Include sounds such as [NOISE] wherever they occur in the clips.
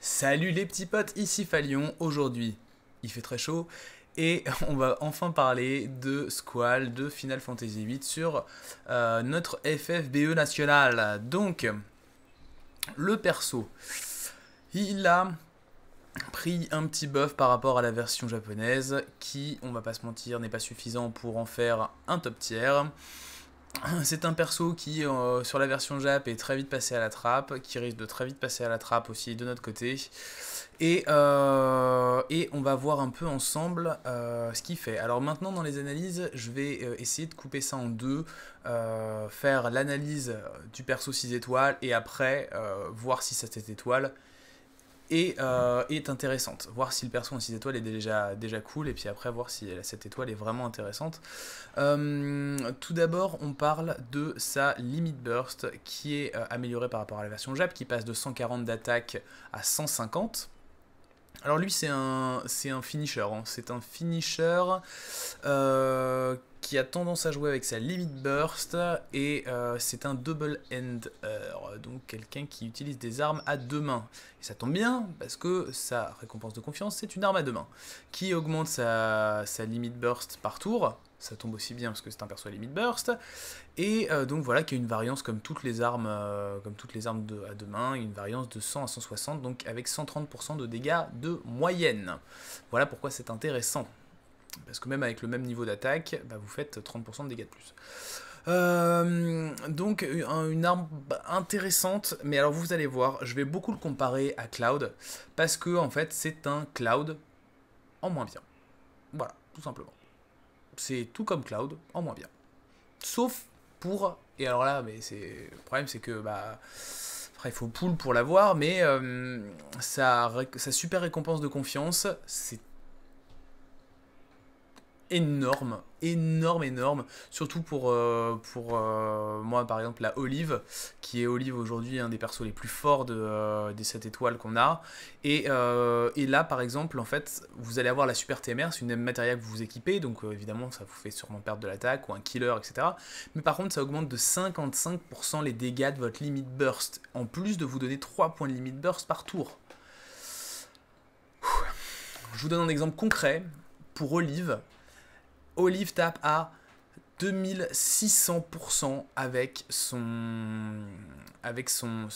Salut les petits potes, ici Falion. Aujourd'hui, il fait très chaud et [LAUGHS] on va enfin parler de Squall de Final Fantasy VIII sur euh, notre FFBE national. Donc, le perso, il a pris un petit buff par rapport à la version japonaise qui, on va pas se mentir, n'est pas suffisant pour en faire un top tiers. C'est un perso qui, euh, sur la version Jap, est très vite passé à la trappe, qui risque de très vite passer à la trappe aussi de notre côté. Et, euh, on va voir un peu ensemble euh, ce qu'il fait. Alors maintenant, dans les analyses, je vais essayer de couper ça en deux, faire l'analyse du perso 6 étoiles, et après, voir si ça cette étoile et euh, est intéressante. Voir si le perso en 6 étoiles est déjà, déjà cool, et puis après voir si la 7 étoiles est vraiment intéressante. Euh, tout d'abord, on parle de sa limit burst, qui est euh, améliorée par rapport à la version JAP, qui passe de 140 d'attaque à 150. Alors lui c'est un un finisher, c'est un finisher hein qui a tendance à jouer avec sa limite burst et euh, c'est un double ender, donc quelqu'un qui utilise des armes à deux mains. ça tombe bien parce que sa récompense de confiance c'est une arme à deux mains qui augmente sa, limite limit burst par tour. Ça tombe aussi bien parce que c'est un perso à limit burst. Et euh, donc voilà, qui a une variance comme toutes les armes, euh, comme toutes les armes à deux mains, une variance de 100 à 160, donc avec 130% de dégâts de moyenne. Voilà pourquoi c'est intéressant. Parce que même avec le même niveau d'attaque, bah, vous faites 30% de dégâts de plus. Euh, donc une arme intéressante, mais alors vous allez voir, je vais beaucoup le comparer à Cloud, parce que en fait c'est un Cloud en moins bien. Voilà, tout simplement. C'est tout comme Cloud, en moins bien. Sauf pour... Et alors là, mais c'est... Le problème c'est que... Bah, il faut pool pour l'avoir, mais sa euh, super récompense de confiance, c'est énorme, énorme, énorme. Surtout pour, euh, pour euh, moi, par exemple, la Olive, qui est Olive aujourd'hui un des persos les plus forts de, euh, des 7 étoiles qu'on a. Et, là, par exemple, en fait, vous allez avoir la Super TMR, c'est une même matériel que vous vous équipez, donc évidemment, ça vous fait sûrement perdre de l'attaque ou un killer, etc. Mais par contre, ça augmente de 55% les dégâts de votre limite burst, en plus de vous donner 3 points de limite burst par tour. Je vous donne un exemple concret. Pour Olive, Olive tape à 2600% avec son avec son,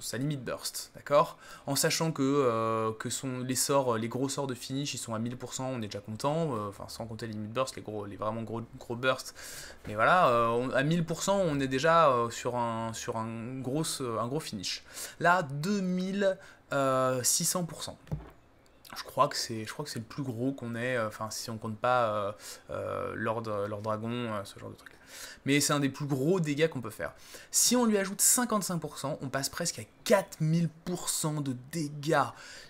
sa limite burst, d'accord En sachant que, euh, que son, les sorts, les gros sorts de finish, ils sont à 1000%, on est déjà content, euh, enfin sans compter les limite burst, les gros les vraiment gros gros bursts. Mais voilà, euh, à 1000%, on est déjà sur un sur un un gros finish. Là 2600%. Je crois que c'est, je crois que c'est le plus gros qu'on ait, euh, enfin si on compte pas euh, euh, Lord, Lord, Dragon, ce genre de truc. Mais c'est un des plus gros dégâts qu'on peut faire. Si on lui ajoute 55%, on passe presque à 4000% de dégâts.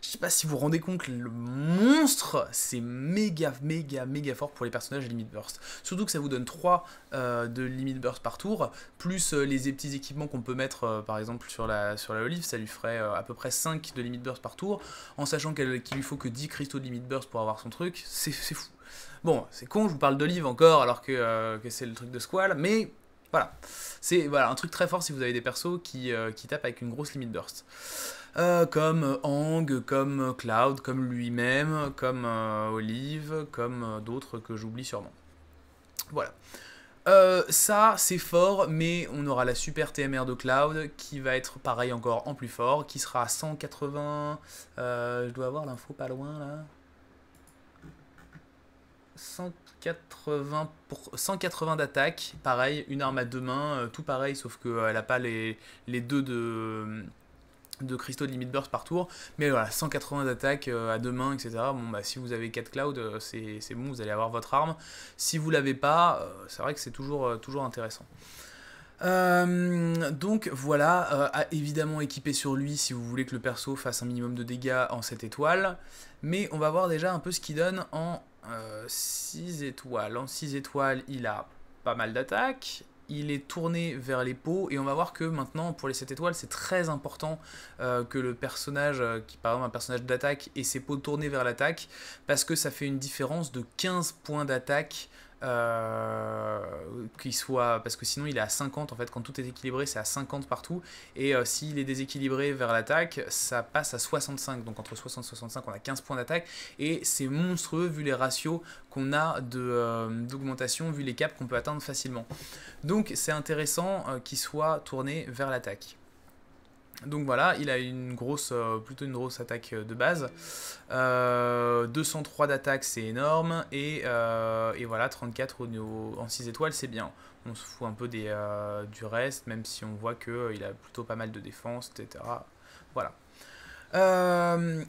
Je sais pas si vous vous rendez compte, le monstre, c'est méga, méga, méga fort pour les personnages limit burst. Surtout que ça vous donne 3 euh, de limit burst par tour, plus euh, les petits équipements qu'on peut mettre euh, par exemple sur la, sur olive, ça lui ferait à peu près 5 de limit burst par tour, en sachant qu'il lui faut que 10 cristaux de limit burst pour avoir son truc, c'est fou. Bon, c'est con, je vous parle d'olive encore alors que, que c'est le truc de Squall, mais voilà. C'est voilà, un truc très fort si vous avez des persos qui, euh, tapent avec une grosse limite burst. Euh, comme euh, Hang, comme Cloud, comme lui-même, comme Olive, comme d'autres que j'oublie sûrement. Voilà. ça, c'est fort, mais on aura la super TMR de Cloud qui va être pareil encore en plus fort, qui sera à 180. je dois avoir l'info pas loin là. 180, pour... 180 d'attaque, pareil, une arme à deux mains, euh, tout pareil, sauf qu'elle euh, n'a pas les, les deux de euh, de cristaux de limit burst par tour, mais voilà, 180 d'attaque à deux mains, etc. Bon, bah, si vous avez 4 clouds, c'est bon, vous allez avoir votre arme. Si vous l'avez pas, c'est vrai que c'est toujours, toujours intéressant. donc voilà, évidemment équiper sur lui si vous voulez que le perso fasse un minimum de dégâts en cette étoile, mais on va voir déjà un peu ce qu'il donne en 6 euh, étoiles. En 6 étoiles, il a pas mal d'attaques il est tourné vers les pots et on va voir que maintenant pour les 7 étoiles c'est très important euh, que le personnage euh, qui par exemple un personnage d'attaque ait ses pots tournés vers l'attaque parce que ça fait une différence de 15 points d'attaque euh, qu'il soit parce que sinon il est à 50 en fait quand tout est équilibré c'est à 50 partout et euh, s'il est déséquilibré vers l'attaque ça passe à 65 donc entre 60 et 65 on a 15 points d'attaque et c'est monstrueux vu les ratios qu'on a euh, d'augmentation vu les caps qu'on peut atteindre facilement donc c'est intéressant qu'il soit tourné vers l'attaque donc voilà, il a une grosse, euh, plutôt une grosse attaque euh, de base. 203 euh, d'attaque, c'est énorme. Et, voilà, 34 au, en 6 étoiles, c'est bien. On se fout un peu des, du reste, même si on voit qu'il a plutôt pas mal de défense, etc. Voilà.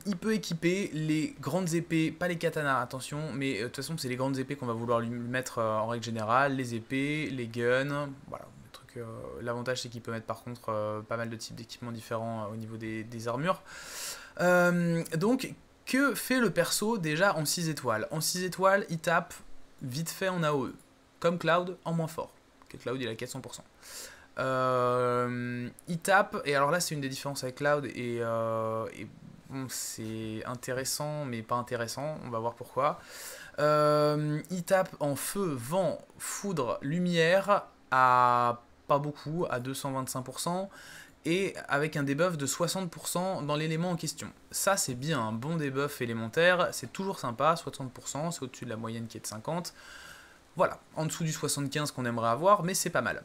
il peut équiper les grandes épées, pas les katanas, attention, mais de toute façon c'est les grandes épées qu'on va vouloir lui mettre en règle générale, les épées, les guns, voilà, donc euh, l'avantage c'est qu'il peut mettre par contre euh, pas mal de types d'équipements différents euh, au niveau des, armures. donc que fait le perso déjà en 6 étoiles En 6 étoiles il tape vite fait en AOE, comme Cloud en moins fort. Que Cloud il a 400%. il tape, et alors là c'est une des différences avec Cloud, et, c'est intéressant mais pas intéressant, on va voir pourquoi. il tape en feu, vent, foudre, lumière à pas beaucoup, à 225%, et avec un debuff de 60% dans l'élément en question. Ça, c'est bien un bon debuff élémentaire, c'est toujours sympa, 60%, c'est au-dessus de la moyenne qui est de 50%. Voilà, en dessous du 75 qu'on aimerait avoir, mais c'est pas mal.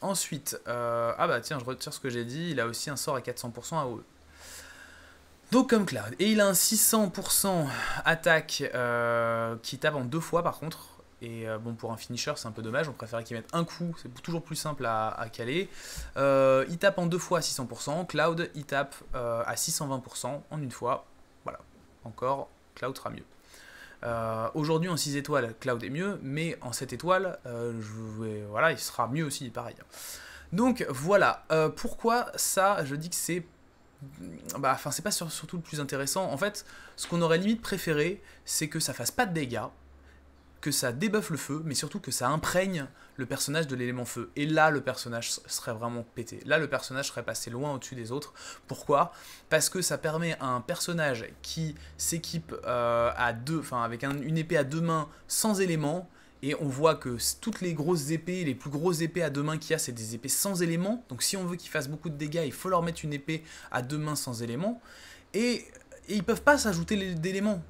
Ensuite, euh, ah bah tiens, je retire ce que j'ai dit, il a aussi un sort à 400% AOE. E. Donc comme Cloud. Et il a un 600% attaque euh, qui tape en deux fois par contre. Et euh, bon, pour un finisher, c'est un peu dommage. On préférait qu'il mette un coup. C'est toujours plus simple à, caler. Euh, il tape en deux fois à 600%. Cloud, il tape euh, à 620% en une fois. Voilà. Encore, Cloud sera mieux. Aujourd'hui, en 6 étoiles, Cloud est mieux. Mais en 7 étoiles, voilà, il sera mieux aussi, pareil. Donc voilà. pourquoi ça, je dis que c'est bah, enfin c'est pas surtout le plus intéressant. En fait, ce qu'on aurait limite préféré, c'est que ça fasse pas de dégâts, que ça débuffe le feu, mais surtout que ça imprègne le personnage de l'élément feu. Et là, le personnage serait vraiment pété. Là, le personnage serait passé loin au-dessus des autres. Pourquoi Parce que ça permet à un personnage qui s'équipe euh, à deux, enfin avec une épée à deux mains sans élément, et on voit que toutes les grosses épées, les plus grosses épées à deux mains qu'il y a, c'est des épées sans éléments. Donc si on veut qu'ils fassent beaucoup de dégâts, il faut leur mettre une épée à deux mains sans élément. Et, et ils peuvent pas s'ajouter d'éléments.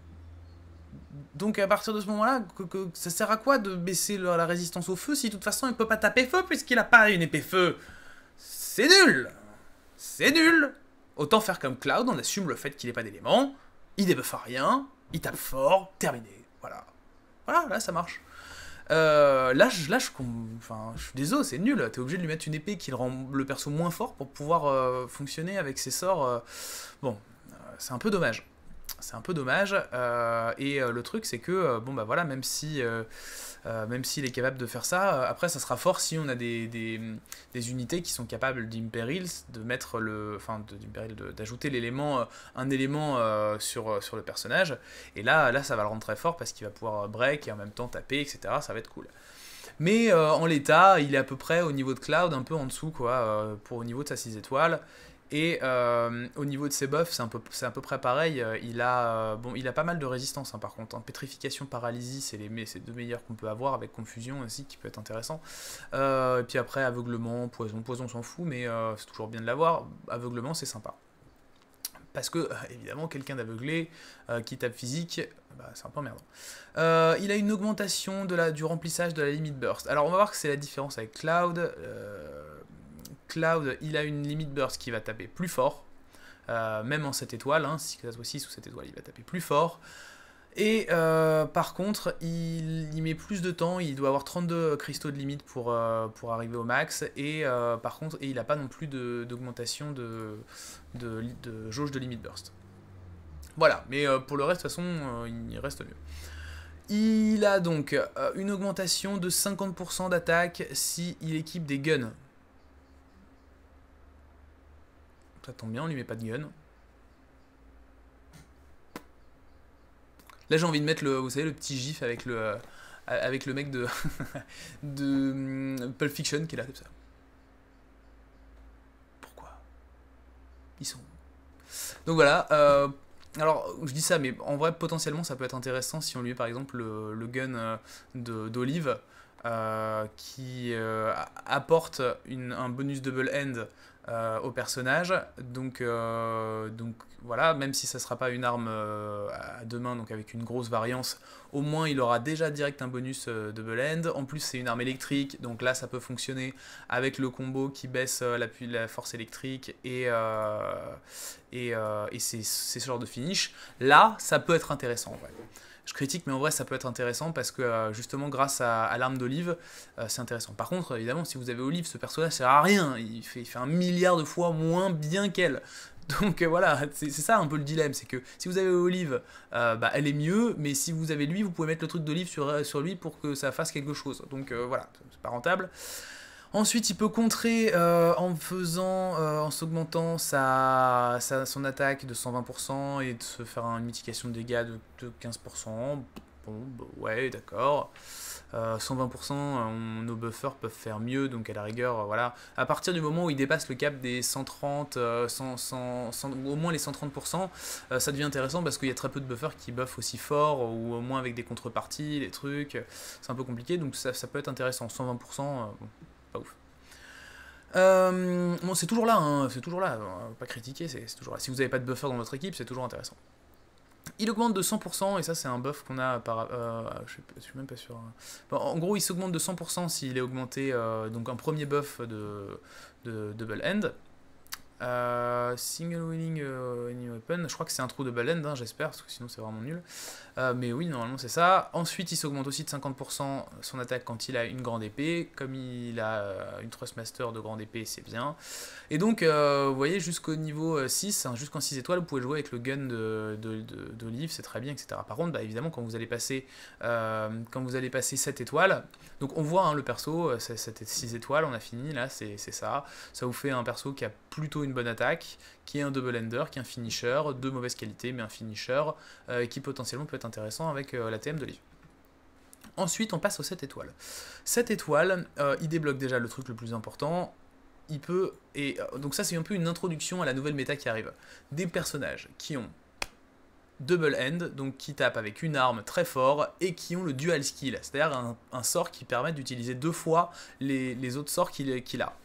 Donc à partir de ce moment-là, que, ça sert à quoi de baisser la résistance au feu si de toute façon il peut pas taper feu puisqu'il a pas une épée feu C'est nul C'est nul Autant faire comme Cloud, on assume le fait qu'il n'ait pas d'éléments, il débuffe à rien, il tape fort, terminé. Voilà. Voilà, là ça marche. Euh, là, je, là, je, enfin, je suis désolé, c'est nul. T'es obligé de lui mettre une épée qui rend le perso moins fort pour pouvoir euh, fonctionner avec ses sorts. Euh. Bon, c'est un peu dommage c'est un peu dommage. Euh, et euh, le truc, c'est que, euh, bon, bah voilà, même si, même s'il est capable de faire ça, après, ça sera fort si on a des, unités qui sont capables d'imperils, de mettre le. Enfin, d'ajouter l'élément, un élément sur, sur le personnage. Et là, là, ça va le rendre très fort parce qu'il va pouvoir break et en même temps taper, etc. Ça va être cool. Mais en l'état, il est à peu près au niveau de Cloud, un peu en dessous, quoi, pour au niveau de sa 6 étoiles. Et euh, au niveau de ses buffs, c'est, à peu près pareil. Euh, il a, euh, bon, il a pas mal de résistance hein, par contre. Hein. Pétrification, paralysie, c'est les, deux meilleurs qu'on peut avoir avec confusion aussi qui peut être intéressant. et puis après, aveuglement, poison. Poison, s'en fout, mais c'est toujours bien de l'avoir. Aveuglement, c'est sympa. Parce que, évidemment, quelqu'un d'aveuglé qui tape physique, bah, c'est un peu emmerdant. il a une augmentation de la, du remplissage de la limite burst. Alors on va voir que c'est la différence avec Cloud. Cloud, il a une limite burst qui va taper plus fort. Euh, même en 7 étoiles, hein, si ça soit 6 ou 7 étoiles, il va taper plus fort. Et euh, par contre, il, met plus de temps, il doit avoir 32 cristaux de limite pour, euh, pour arriver au max, et par contre, il n'a pas non plus d'augmentation de, jauge de limite burst. Voilà, mais pour le reste, de toute façon, il reste mieux. Il a donc une augmentation de 50% d'attaque s'il équipe des guns. Ça tombe bien, on lui met pas de gun. Là, j'ai envie de mettre le, le petit gif avec le, euh, avec le mec de, [LAUGHS] de euh, Pulp Fiction qui est là comme ça. Pourquoi Ils sont. Donc voilà. Euh, alors, je dis ça, mais en vrai, potentiellement, ça peut être intéressant si on lui met par exemple le, le gun d'Olive. Euh, qui euh, apporte un bonus double end euh, au personnage. Donc, donc voilà, même si ça sera pas une arme à deux mains, donc avec une grosse variance, au moins il aura déjà direct un bonus double end. En plus, c'est une arme électrique, donc là ça peut fonctionner avec le combo qui baisse la, la force électrique et, et, et c'est ce genre de finish. Là, ça peut être intéressant en vrai je critique, mais en vrai, ça peut être intéressant parce que euh, justement, grâce à, l'arme d'Olive, euh, c'est intéressant. Par contre, évidemment, si vous avez Olive, ce personnage sert à rien. Il fait, il fait un milliard de fois moins bien qu'elle. [LAUGHS] Donc euh, voilà, c'est ça un peu le dilemme, c'est que si vous avez Olive, bah, elle est mieux, mais si vous avez lui, vous pouvez mettre le truc d'Olive sur, sur lui pour que ça fasse quelque chose. Donc voilà, c'est pas rentable. Ensuite, il peut contrer euh, en faisant, euh, en s'augmentant sa, son attaque de 120% et de se faire une mitigation de dégâts de, 15%. Bon, bah, ouais, d'accord. 120%, euh, nos buffers peuvent faire mieux, donc à la rigueur, voilà. À partir du moment où il dépasse le cap des 130, 100, au moins les 130%, ça devient intéressant parce qu'il y a très peu de buffers qui buffent aussi fort, ou au moins avec des contreparties, des trucs. C'est un peu compliqué, donc ça, ça peut être intéressant. 120%, bon pas ouf. Euh, bon, c'est toujours là, hein, c'est toujours là, euh, pas critiquer, c'est toujours là. Si vous n'avez pas de buffer dans votre équipe, c'est toujours intéressant. Il augmente de 100%, et ça c'est un buff qu'on a par... Euh, je, suis même pas sûr. Hein. en gros, il s'augmente de 100% s'il est augmenté, donc un premier buff de, de double end. Euh, single winning euh, Open, je crois que c'est un trou de baleine, j'espère, parce que sinon c'est vraiment nul. Euh, mais oui, normalement c'est ça. Ensuite, il s'augmente aussi de 50% son attaque quand il a une grande épée. Comme il a une Thrustmaster de grande épée, c'est bien. Et donc, vous voyez, jusqu'au niveau 6, hein, jusqu'en 6 étoiles, vous pouvez jouer avec le gun d'Olive, de, de, c'est très bien, etc. Par contre, bah, évidemment, quand vous allez passer quand vous allez passer 7 étoiles, donc on voit hein, le perso, c'est 6 étoiles, on a fini, là, c'est ça. Ça vous fait un perso qui a plutôt une bonne attaque, qui est un double ender, qui est un finisher, de mauvaise qualité, mais un finisher euh, qui potentiellement peut être intéressant avec euh, la TM de Livre. Ensuite, on passe aux 7 étoiles. 7 étoiles, euh, il débloque déjà le truc le plus important. Il peut. Et donc, ça, c'est un peu une introduction à la nouvelle méta qui arrive. Des personnages qui ont double end, donc qui tapent avec une arme très fort et qui ont le dual skill, c'est-à-dire un, sort qui permet d'utiliser deux fois les, autres sorts qu'il a.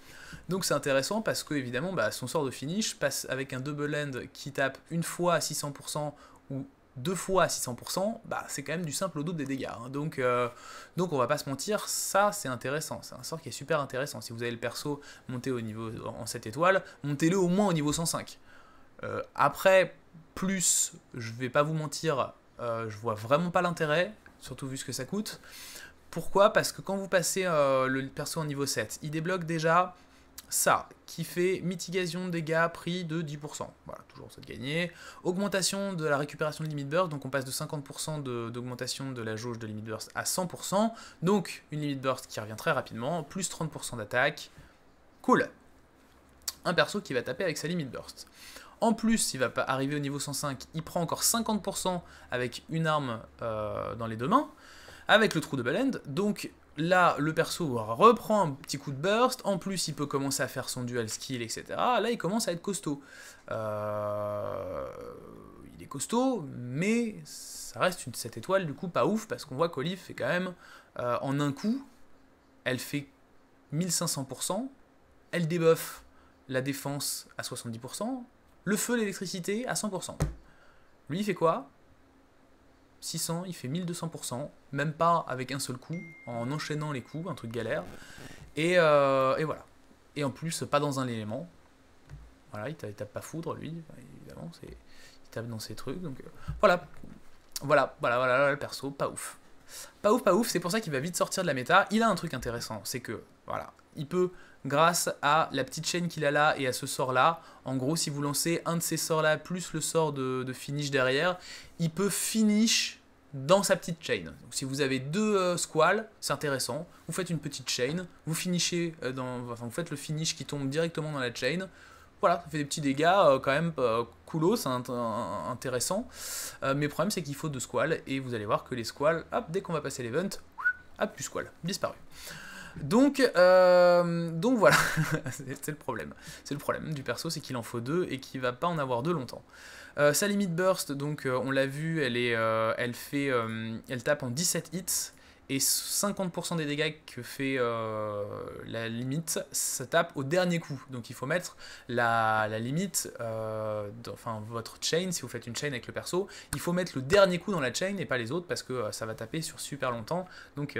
Donc c'est intéressant parce que évidemment bah, son sort de finish passe avec un double end qui tape une fois à 600% ou deux fois à 600%, bah, c'est quand même du simple au double des dégâts. Hein. Donc, euh, donc on va pas se mentir, ça c'est intéressant, c'est un sort qui est super intéressant. Si vous avez le perso monté au niveau en 7 étoiles, montez-le au moins au niveau 105. Euh, après, plus, je vais pas vous mentir, euh, je vois vraiment pas l'intérêt, surtout vu ce que ça coûte. Pourquoi Parce que quand vous passez euh, le perso en niveau 7, il débloque déjà ça, qui fait mitigation de dégâts prix de 10%. Voilà, toujours ça de gagner. Augmentation de la récupération de limit burst, donc on passe de 50% d'augmentation de, la jauge de limit burst à 100%. Donc une limit burst qui revient très rapidement, plus 30% d'attaque. Cool. Un perso qui va taper avec sa limit burst. En plus, s'il va pas arriver au niveau 105, il prend encore 50% avec une arme euh, dans les deux mains avec le trou de Belend, Donc là, le perso reprend un petit coup de burst, en plus il peut commencer à faire son dual skill, etc. Là, il commence à être costaud. Euh, il est costaud, mais ça reste une... cette étoile du coup pas ouf, parce qu'on voit qu'Olive fait quand même, euh, en un coup, elle fait 1500%, elle débuffe la défense à 70%, le feu, l'électricité à 100%. Lui, il fait quoi 600, il fait 1200%, même pas avec un seul coup, en enchaînant les coups, un truc galère. Et, euh, et voilà. Et en plus, pas dans un élément. Voilà, il tape, pas foudre, lui, évidemment, il tape dans ses trucs. Donc euh, voilà. voilà, voilà, voilà, voilà, le perso, pas ouf. Pas ouf, pas ouf, c'est pour ça qu'il va vite sortir de la méta. Il a un truc intéressant, c'est que, voilà, il peut grâce à la petite chaîne qu'il a là et à ce sort là. En gros, si vous lancez un de ces sorts là plus le sort de, finish derrière, il peut finish dans sa petite chaîne Donc, si vous avez deux euh, squales, c'est intéressant. Vous faites une petite chaîne vous finissez euh, dans, enfin, vous faites le finish qui tombe directement dans la chaîne Voilà, ça fait des petits dégâts euh, quand même coolos, c'est intéressant. mais le problème c'est qu'il faut deux squales et vous allez voir que les squales, hop, dès qu'on va passer l'event, hop, plus squall, disparu. Donc, euh, donc voilà, [LAUGHS] c'est le problème. C'est le problème du perso, c'est qu'il en faut deux et qu'il va pas en avoir deux longtemps. Euh, sa limite burst, donc euh, on l'a vu, elle, est, elle, fait, elle tape en 17 hits, et 50% des dégâts que fait euh, la limite, ça tape au dernier coup. Donc il faut mettre la, limite, euh, enfin votre chain, si vous faites une chain avec le perso, il faut mettre le dernier coup dans la chain et pas les autres parce que euh, ça va taper sur super longtemps. Donc,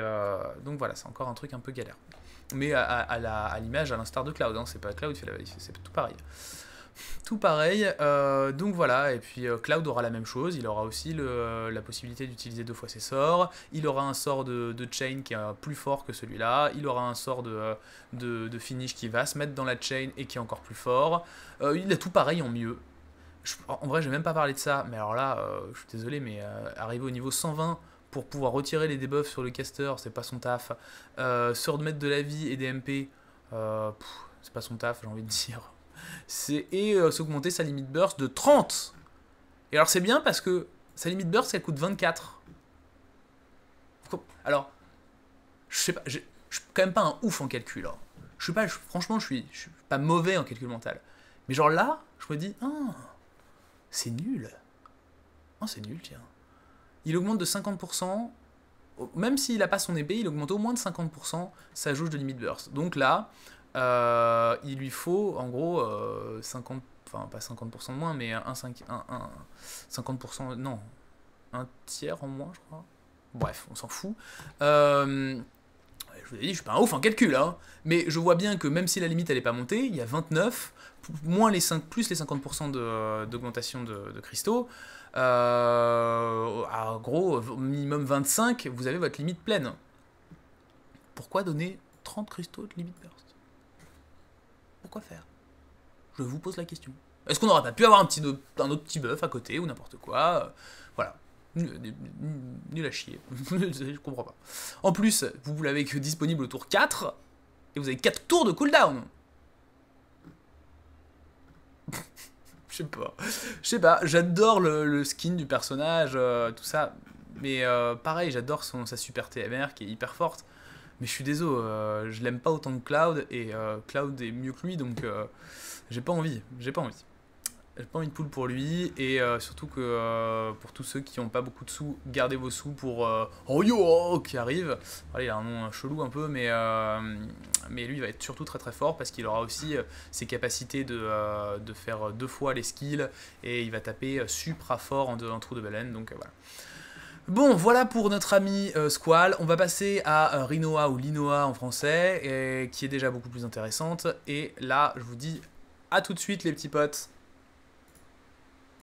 donc voilà, c'est encore un truc un peu galère. Mais à, l'image, à, l'instar de Cloud, hein, c'est pas Cloud, c'est tout pareil tout pareil. Euh, donc voilà, et puis euh, Cloud aura la même chose, il aura aussi euh, la possibilité d'utiliser deux fois ses sorts, il aura un sort de, chain qui est plus fort que celui-là, il aura un sort de, de, finish qui va se mettre dans la chain et qui est encore plus fort. il a tout pareil en mieux. en vrai, je n'ai même pas parlé de ça, mais alors là, je suis désolé, mais arriver au niveau 120 pour pouvoir retirer les debuffs sur le caster, c'est pas son taf. sort de remettre de la vie et des MP, c'est pas son taf, j'ai envie de dire et euh, s'augmenter sa limite burst de 30. Et alors c'est bien parce que sa limite burst, elle coûte 24. Alors, je sais pas, je suis quand même pas un ouf en calcul. Hein. Je suis pas, franchement, je suis, suis pas mauvais en calcul mental. Mais genre là, je me dis, ah, c'est nul. Ah, c'est nul, tiens. Il augmente de 50%. Même s'il a pas son épée, il augmente au moins de 50% sa jauge de limite burst. Donc là, euh, il lui faut en gros 50, euh, enfin pas 50% de moins, mais un, 5, 50%, non, un tiers en moins, je crois. Bref, on s'en fout. Euh, je vous ai dit, je suis pas un ouf en calcul, hein, mais je vois bien que même si la limite n'est pas montée, il y a 29, moins les 5, plus les 50% d'augmentation de, cristaux, à gros, minimum 25, vous avez votre limite pleine. Pourquoi donner 30 cristaux de limite burst pourquoi faire Je vous pose la question. Est-ce qu'on aura pas pu avoir un, petit, un autre petit bœuf à côté ou n'importe quoi Voilà. Nul à chier. [LAUGHS] Je comprends pas. En plus, vous l'avez que disponible au tour 4 et vous avez 4 tours de cooldown. [LAUGHS] Je sais pas. Je sais pas. J'adore le, skin du personnage, euh, tout ça. Mais euh, pareil, j'adore sa super TMR qui est hyper forte. Mais je suis désolé, euh, je l'aime pas autant que Cloud, et euh, Cloud est mieux que lui, donc euh, j'ai pas envie, j'ai pas envie. J'ai pas envie de poule pour lui, et surtout que pour tous ceux qui n'ont pas beaucoup de sous, gardez vos sous pour oh yo qui arrive. il a un nom chelou un peu, mais, mais lui va être surtout très très fort parce qu'il aura aussi ses capacités de, faire deux fois les skills, et il va taper supra fort en, en trou de baleine, donc voilà. Bon, voilà pour notre ami Squal. Euh, Squall. On va passer à euh, Rinoa ou Linoa en français, qui est déjà beaucoup plus intéressante. Et là, je vous dis à tout de suite les petits potes.